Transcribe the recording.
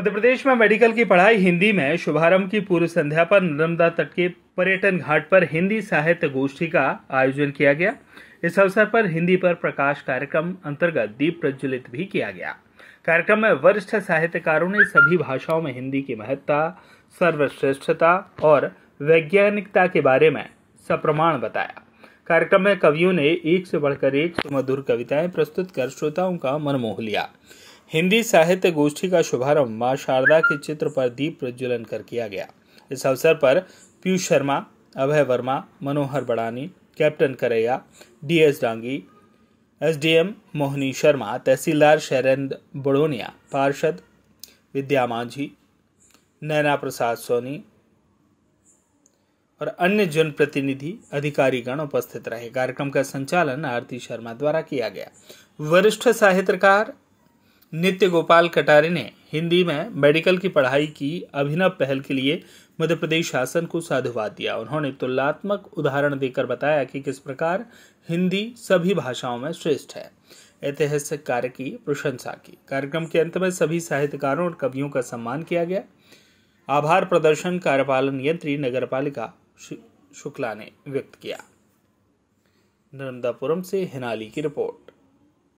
मध्य प्रदेश में मेडिकल की पढ़ाई हिंदी में शुभारंभ की पूर्व संध्या पर नर्मदा तट के पर्यटन घाट पर हिंदी साहित्य गोष्ठी का आयोजन किया गया इस अवसर पर हिंदी पर प्रकाश कार्यक्रम अंतर्गत दीप प्रज्वलित भी किया गया कार्यक्रम में वरिष्ठ साहित्यकारों ने सभी भाषाओं में हिंदी की महत्ता सर्वश्रेष्ठता और वैज्ञानिकता के बारे में सप्रमाण बताया कार्यक्रम में कवियों ने एक से बढ़कर एक सुमधुर कविताएं प्रस्तुत कर श्रोताओं का मन मोह लिया हिंदी साहित्य गोष्ठी का शुभारंभ माँ शारदा के चित्र पर दीप प्रज्वलन कर किया गया इस अवसर पर Piyush Sharma Abhay Verma Manohar Badani captain Karaiya D S Dangi M Mohni Sharma तहसीलदार शैलेंद्र बड़ोनिया पार्षद विद्या मांझी नैना प्रसाद सोनी और अन्य जनप्रतिनिधि अधिकारीगण उपस्थित रहे कार्यक्रम का संचालन आरती शर्मा द्वारा किया गया वरिष्ठ साहित्यकार नित्य गोपाल कटारे ने हिंदी में मेडिकल की पढ़ाई की अभिनव पहल के लिए मध्य प्रदेश शासन को साधुवाद दिया उन्होंने तुलनात्मक उदाहरण देकर बताया कि किस प्रकार हिंदी सभी भाषाओं में श्रेष्ठ है ऐतिहासिक कार्य की प्रशंसा की कार्यक्रम के अंत में सभी साहित्यकारों और कवियों का सम्मान किया गया आभार प्रदर्शन कार्यपालन यंत्री नगर पालिका शुक्ला ने व्यक्त किया नर्मदापुरम से हिनाली की रिपोर्ट